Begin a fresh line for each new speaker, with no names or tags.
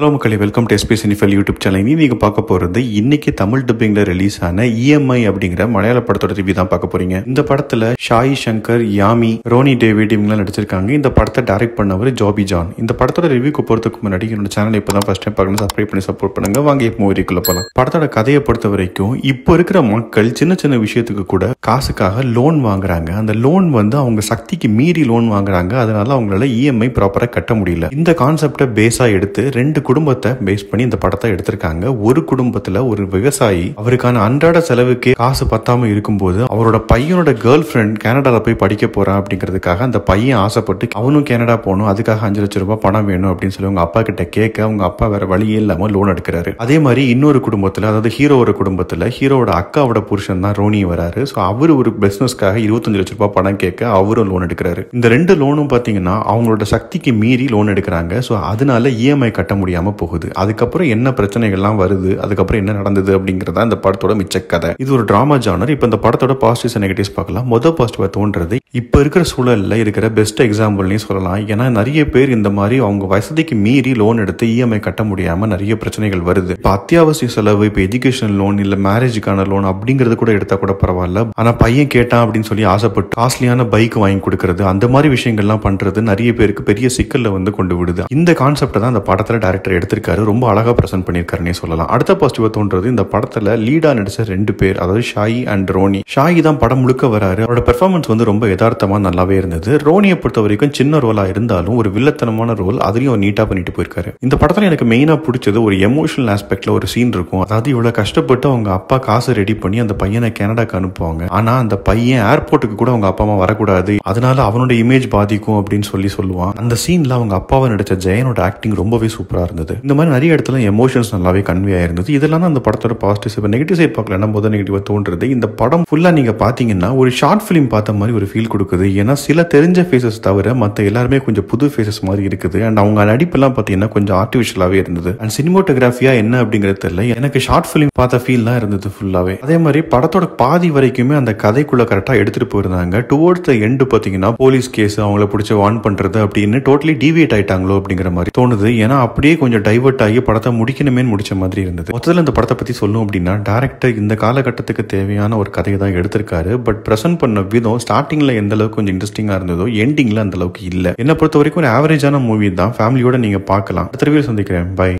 hello மக்களே welcome to SP cinephile YouTube channel இனி நீங்கள் பார்க்க போகிறது இன்னைக்கு தமிழ் டப்பிங்கில் ரிலீஸ் ஆன இஎம்ஐ அப்படிங்கிற மலையாள படத்தோட ரிவ்யூ தான் பார்க்க போறீங்க இந்த படத்தில் ஷாயி சங்கர் யாமி ரோனி டேவிட் இவங்களாம் நடிச்சிருக்காங்க இந்த படத்தை டைரக்ட் பண்ணவர் ஜாபி ஜான் இந்த படத்தோட ரிவ்யூக்கு போகிறதுக்கு முன்னாடி என்னோட சேனல் இப்போ தான் ஃபர்ஸ்ட் டைம் பார்க்கணும் சப்ஸ்கிரைப் பண்ணி சப்போர்ட் பண்ணுங்க வாங்க இப்போ ஒரு போகலாம் படத்தோட கதையை பொறுத்த வரைக்கும் இப்போ இருக்கிற மக்கள் சின்ன சின்ன விஷயத்துக்கு கூட காசுக்காக லோன் வாங்குறாங்க அந்த லோன் வந்து அவங்க சக்திக்கு மீறி லோன் வாங்குறாங்க அதனால அவங்களால இஎம்ஐ e ப்ராப்பராக கட்ட முடியல இந்த கான்செப்டை பேஸாக எடுத்து ரெண்டு குடும்பத்தை பேஸ் பண்ணி இந்த படத்தை எடுத்திருக்காங்க ஒரு குடும்பத்துல ஒரு விவசாயி அவருக்கான அன்றாட செலவுக்கே காசு பத்தாம இருக்கும்போது அவரோட பையனோட கேர்ள் ஃப்ரெண்ட் கனடால போய் படிக்க போறான் அப்படிங்கிறதுக்காக அந்த பையன் ஆசைப்பட்டு அவனும் கனடா போகணும் அதுக்காக அஞ்சு லட்சம் ரூபாய் பணம் வேணும் அப்படின்னு சொல்லி அவங்க அப்பா கிட்ட கேட்க அவங்க அப்பா வேற வழியே இல்லாம லோன் எடுக்கிறாரு அதே மாதிரி இன்னொரு குடும்பத்துல அதாவது ஹீரோவோட குடும்பத்துல ஹீரோட அக்காவோட புருஷன் தான் ரோனி வராரு ஸோ அவர் ஒரு பிசினஸ்க்காக இருபத்தஞ்சு லட்ச ரூபாய் பணம் கேட்க அவரும் லோன் எடுக்கிறாரு இந்த ரெண்டு லோனும் பாத்தீங்கன்னா அவங்களோட சக்திக்கு மீறி லோன் எடுக்கிறாங்க ஸோ அதனால இஎம்ஐ e கட்ட முடியாது தெரியாமல் போகுது அதுக்கப்புறம் என்ன பிரச்சனைகள்லாம் வருது அதுக்கப்புறம் என்ன நடந்தது அப்படிங்கிறதா இந்த படத்தோட மிச்ச கதை இது ஒரு ட்ராமா ஜானர் இப்போ இந்த படத்தோட பாசிட்டிவ்ஸ் நெகட்டிவ்ஸ் பார்க்கலாம் மொதல் பாசிட்டிவாக தோன்றது இப்போ இருக்கிற சூழலில் இருக்கிற பெஸ்ட் எக்ஸாம்பிள்னே சொல்லலாம் ஏன்னா நிறைய பேர் இந்த மாதிரி அவங்க வசதிக்கு மீறி லோன் எடுத்து இஎம்ஐ e கட்ட முடியாமல் நிறைய பிரச்சனைகள் வருது இப்போ அத்தியாவசிய செலவு இப்போ எஜுகேஷன் லோன் இல்லை மேரேஜுக்கான லோன் அப்படிங்கிறது கூட எடுத்தால் கூட பரவாயில்ல ஆனால் பையன் கேட்டான் அப்படின்னு சொல்லி ஆசைப்பட்டு காஸ்ட்லியான பைக் வாங்கி கொடுக்கறது அந்த மாதிரி விஷயங்கள்லாம் பண்ணுறது நிறைய பேருக்கு பெரிய சிக்கலில் வந்து கொண்டு விடுது இந்த கான்செப்டை தான் அந்த படத்தில் டேரக்டர் எடுத்திருக்காரு ரொம்ப அழகாக ப்ரெசென்ட் பண்ணியிருக்காருன்னே சொல்லலாம் அடுத்த பாசிட்டிவாக தோன்றது இந்த படத்தில் லீடாக நடித்த ரெண்டு பேர் அதாவது ஷாயி அண்ட் ரோனி ஷாயி தான் படம் முழுக்க வராரு அவரோட பெர்ஃபார்மன்ஸ் வந்து ரொம்ப யதார்த்தமாக நல்லாவே இருந்தது ரோனியை பொறுத்த வரைக்கும் சின்ன ரோலாக இருந்தாலும் ஒரு வில்லத்தனமான ரோல் அதையும் நீட்டாக பண்ணிட்டு போயிருக்காரு இந்த படத்தில் எனக்கு மெயினாக பிடிச்சது ஒரு எமோஷனல் ஆஸ்பெக்டில் ஒரு சீன் இருக்கும் அதாவது இவ்வளோ கஷ்டப்பட்டு அவங்க அப்பா காசு ரெடி பண்ணி அந்த பையனை கனடாக்கு அனுப்புவாங்க ஆனால் அந்த பையன் ஏர்போர்ட்டுக்கு கூட அவங்க அப்பா அம்மா வரக்கூடாது அதனால அவனோட இமேஜ் பாதிக்கும் அப்படின்னு சொல்லி சொல்லுவான் அந்த சீனில் அவங்க அப்பாவை நடித்த ஜெயனோட ஆக்டிங் ரொம்பவே சூப்பராக இருந்தது இந்த மாதிரி நிறைய இடத்துல எமோஷன்ஸ் நல்லாவே கன்வே ஆயிருந்தது இதெல்லாம் அந்த படத்தோட பாசிட்டிவ் இப்போ நெகட்டிவ் சைட் பார்க்கல போது நெகட்டிவாக தோன்றது இந்த படம் ஃபுல்லாக நீங்கள் பார்த்தீங்கன்னா ஒரு ஷார்ட் ஃபிலிம் பார்த்த மாதிரி ஒரு ஃபீல் கொடுக்குது ஏன்னா சில தெரிஞ்ச ஃபேஸஸ் தவிர மற்ற எல்லாருமே கொஞ்சம் புது ஃபேஸஸ் மாதிரி இருக்குது அண்ட் அவங்க நடிப்பெல்லாம் பார்த்தீங்கன்னா கொஞ்சம் ஆர்டிஃபிஷியலாகவே இருந்தது அண்ட் சினிமோட்டோகிராஃபியா என்ன அப்படிங்கிறது தெரியல எனக்கு ஷார்ட் ஃபிலிம் பார்த்த ஃபீல் தான் இருந்தது ஃபுல்லாகவே அதே மாதிரி படத்தோட பாதி வரைக்குமே அந்த கதைக்குள்ள கரெக்டாக எடுத்துகிட்டு போயிருந்தாங்க டுவோர்ட்ஸ் த எண்டு பார்த்தீங்கன்னா போலீஸ் கேஸ் அவங்கள பிடிச்சி வான் பண்ணுறது அப்படின்னு டோட்டலி டிவியேட் ஆயிட்டாங்களோ அப்படிங்கிற மாதிரி தோணுது ஏன்னா அப்படியே கொஞ்சம் டைவர்ட் ஆகி படத்தை முடிக்கணுமே முடிச்ச மாதிரி இருந்தது மொத்தத்தில் இந்த படத்தை பற்றி சொல்லணும் அப்படின்னா டேரக்டர் இந்த காலகட்டத்துக்கு தேவையான ஒரு கதையை தான் எடுத்திருக்காரு பட் ப்ரெசென்ட் பண்ண விதம் ஸ்டார்டிங்ல எந்த அளவுக்கு கொஞ்சம் இன்ட்ரெஸ்டிங்காக இருந்ததோ எண்டிங்கில் அந்த அளவுக்கு இல்லை என்ன பொறுத்த வரைக்கும் ஒரு ஆவரேஜான மூவி தான் ஃபேமிலியோட நீங்கள் பார்க்கலாம் அடுத்த சந்திக்கிறேன் பை